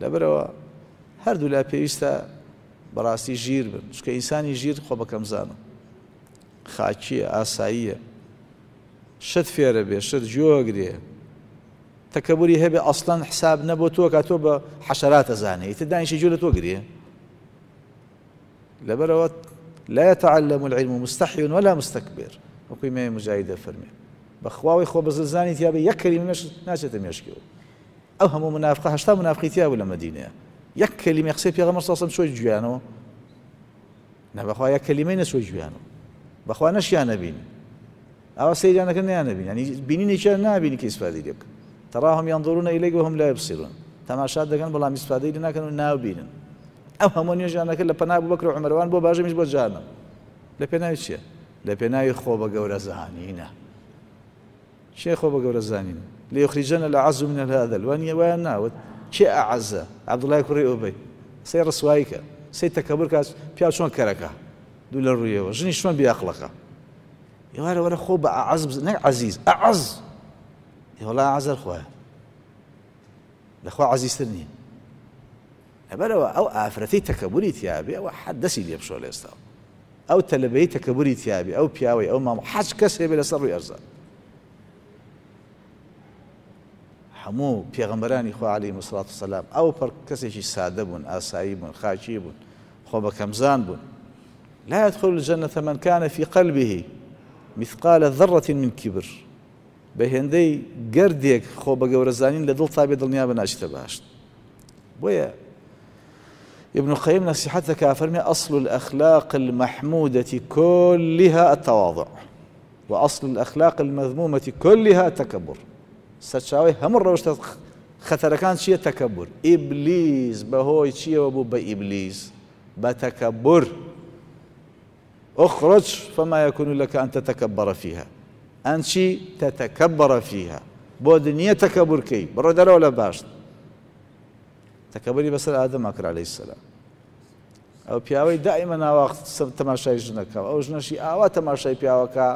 لەبەرەوە هەردوو لا پێویستە بەڕاستی ژیر بن چکە ئینسانی ژیر خۆ بەکەمزانم خاکیە ئاساییە شت فێرە بێ شت جۆگرێ تەکەبوری هەبێ اصلا حساب نەبوو تو کە تۆ بە حەشراتە زانێ تە دانیشی جوە تۆ گرێ لەبەرەوە لا يتعلم العلم مستحي ولا مستكبر وقيمة مجاهدة فرمي بخواوي خوب الزلزاني تيابي يكري من ناشة ميشكي او هم منافقه هشتا منافقي تيا ولا مدينه يك كلمه خسي في غمر صاصم شوي جيانو نا بخوا يك كلمه نسوي جيانو بخوا نش يانا بين او سيدي انا كنا يانا بين يعني بينين ايش انا بين كيس فاديك تراهم ينظرون اليك وهم لا يبصرون تما شاد كان بلا مستفادي لنا كانوا ناو بين او همو نيج انا كل بنا ابو بكر وعمر وان بو باجي مش بو جانا لبنا ايش لبنا يخو بغور زانينا شيخو بغور زانينا ليخرجن الأعز من هذا وأن يوانا شيء أعز عبد الله كري أبي سير رسوايك سي تكبر كاس بيا شون كركا دول الريوة جني شون بيخلقه يوارا ولا خو بأعز نك نعم، عزيز أعز يا والله أعز الخويا الأخوة عزيز ترني أبلا أو آفرتي تكبري ثيابي أو حد دسي لي بشو أو تلبي تكبري ثيابي أو بياوي أو ما حاج كسي بلا سر يرزق هەموو پێغەمبەرانی خوا علی مسلات سەسلام ئەو پەر کەسێکی سادە بوون ئاسایی بوون خاچی بوون خۆ بە کەمزان بون لا يدخل الجنة من كان في قلبه مثقال ذرة من كبر بهندي قرديك خۆ بە گەورەزانین لە دڵ تابێ دڵنیا بەناشتە باشت بويا ابن القيم نصيحتك أفرمي أصل الأخلاق المحمودة كلها التواضع وأصل الأخلاق المذمومة كلها التكبر سەرچاوی هەموو ڕەوشتە خەتەرەکان چییە تەکەبور ئیبلیز بەهۆی چیەوە بوو بە ئیبلیز بە تەکەبور اخرج فما يكون لك أن تتكبر فيها أنشي تتكبر فيها بۆ دنیا تەکەبور کەی بڕۆ دەرەوە لە باش تەکەبری بەسەر ئادەم ئاکرا لەی سەلا ئەو پیاوەی دائمە ناوەخت تەماشای ژنەکە ئەو ژنەشی ئاوا تەماشای پیاوەکە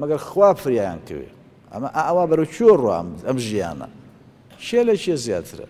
مەگەر خوا فریان کوێ ئەمە ئاوا بەرەو چۆ ڕوام ئەم ژیانە شێ لە شێ زیاترە.